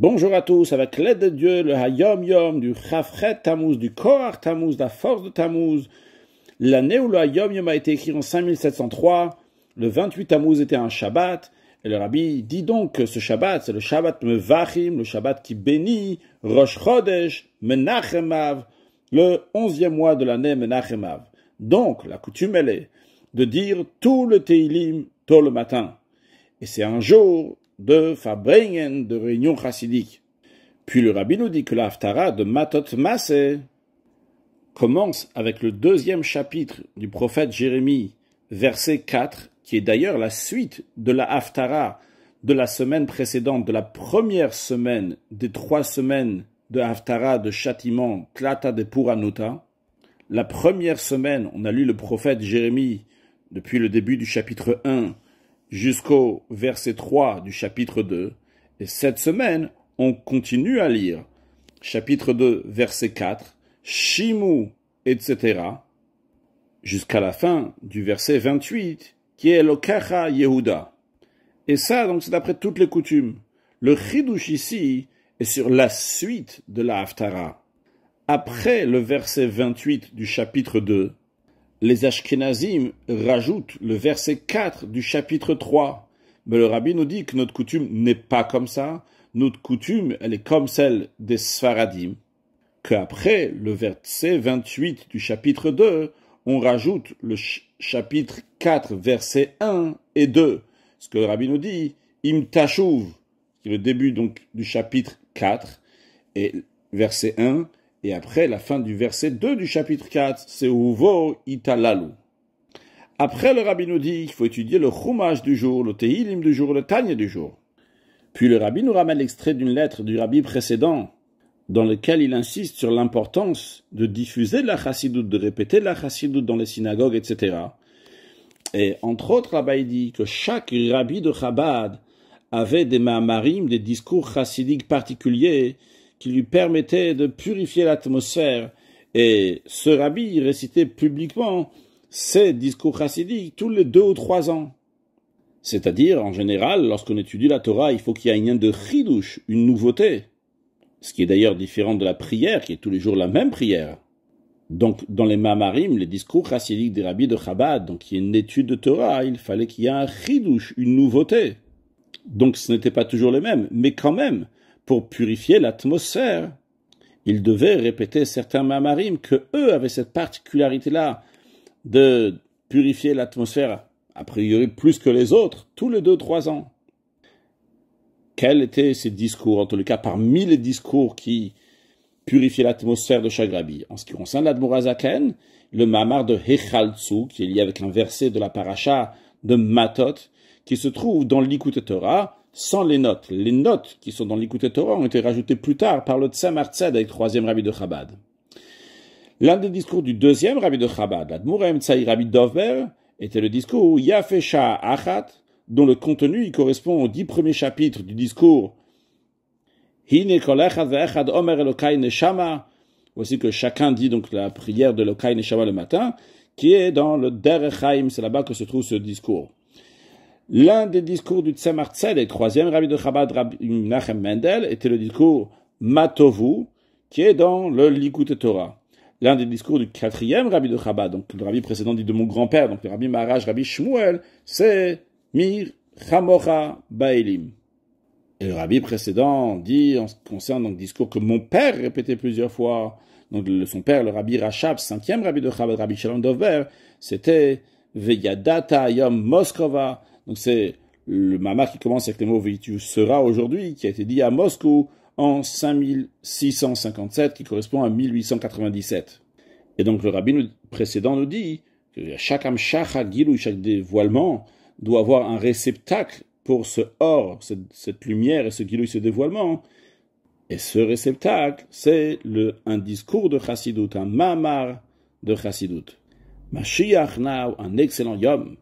Bonjour à tous, avec l'aide de Dieu, le Hayom Yom du Chafret Tammuz, du Kohar Tammuz, la force de Tammuz, l'année où le Hayom Yom a été écrit en 5703, le 28 Tammuz était un Shabbat, et le Rabbi dit donc que ce Shabbat, c'est le Shabbat Mevachim, le Shabbat qui bénit, Rosh Chodesh, Menachemav, le onzième mois de l'année Menachemav. Donc, la coutume, elle est de dire tout le Teilim tôt le matin. Et c'est un jour de Fabringen de réunion chassidique. Puis le rabbi nous dit que la de Matot Masé commence avec le deuxième chapitre du prophète Jérémie, verset 4, qui est d'ailleurs la suite de la haftara de la semaine précédente, de la première semaine des trois semaines de haftara de châtiment Tlata de Puranuta. La première semaine, on a lu le prophète Jérémie depuis le début du chapitre 1 jusqu'au verset 3 du chapitre 2. Et cette semaine, on continue à lire chapitre 2, verset 4, Shimu, etc., jusqu'à la fin du verset 28, qui est l'Okacha Yehuda. Et ça, donc, c'est d'après toutes les coutumes. Le Chidush ici est sur la suite de la Haftara. Après le verset 28 du chapitre 2, les Ashkenazim rajoutent le verset 4 du chapitre 3. Mais le rabbi nous dit que notre coutume n'est pas comme ça. Notre coutume, elle est comme celle des Sfaradim. Qu'après le verset 28 du chapitre 2, on rajoute le chapitre 4, verset 1 et 2. Ce que le rabbi nous dit, Im Tashuv, qui est le début donc du chapitre 4 et verset 1, et après la fin du verset 2 du chapitre 4, c'est Uvo Italalu. Après, le rabbi nous dit qu'il faut étudier le Chumash du jour, le Tehilim du jour, le Tanya du jour. Puis le rabbi nous ramène l'extrait d'une lettre du rabbi précédent, dans lequel il insiste sur l'importance de diffuser la chassidoute, de répéter la chassidoute dans les synagogues, etc. Et entre autres, là-bas, dit que chaque rabbi de Chabad avait des mahamarim, des discours chassidiques particuliers qui lui permettait de purifier l'atmosphère. Et ce rabbi récitait publiquement ses discours chassidiques tous les deux ou trois ans. C'est-à-dire, en général, lorsqu'on étudie la Torah, il faut qu'il y ait un lien de chidouche, une nouveauté. Ce qui est d'ailleurs différent de la prière, qui est tous les jours la même prière. Donc, dans les Mamarim, les discours chassidiques des rabbis de Chabad, donc il y a une étude de Torah, il fallait qu'il y ait un chidouche, une nouveauté. Donc, ce n'était pas toujours les mêmes, mais quand même, pour purifier l'atmosphère, ils devaient répéter certains mamarim, que eux avaient cette particularité-là de purifier l'atmosphère, a priori plus que les autres, tous les deux, trois ans. Quels étaient ces discours, en tout cas parmi les discours qui purifiaient l'atmosphère de Chagrabi En ce qui concerne l'Admorazaken, le mamar de Hechaltsu, qui est lié avec un verset de la paracha de Matot, qui se trouve dans l'Ikut sans les notes. Les notes qui sont dans l'écouté Torah ont été rajoutées plus tard par le Tzemar le troisième rabbi de Chabad. L'un des discours du deuxième rabbi de Chabad, l'admurem Tsaï Rabbi Dovber, était le discours Yafesha Achat, dont le contenu y correspond aux dix premiers chapitres du discours Voici que chacun dit donc la prière de l'Okai Neshama le matin, qui est dans le Derech c'est là-bas que se trouve ce discours. L'un des discours du et et troisième rabbi de Chabad, Rabbi Nachem Mendel, était le discours Matovu, qui est dans le Likut Torah. L'un des discours du quatrième rabbi de Chabad, donc le rabbi précédent dit de mon grand-père, donc le rabbi Maharaj, rabbi Shmuel, c'est Mir Chamocha Baelim. Et le rabbi précédent dit, en ce qui concerne donc, le discours que mon père répétait plusieurs fois, donc son père, le rabbi Rachab, cinquième rabbi de Chabad, rabbi Shalom Dover, c'était Veyadata Yom Moskova, donc c'est le Mama qui commence avec le mot vitu sera aujourd'hui, qui a été dit à Moscou en 5657, qui correspond à 1897. Et donc le rabbin précédent nous dit que chaque amshacha gilou chaque dévoilement doit avoir un réceptacle pour ce or, cette, lumière et ce et ce dévoilement. Et ce réceptacle, c'est un discours de Chassidut, un mamar de Chassidut. Mashiach un excellent yom.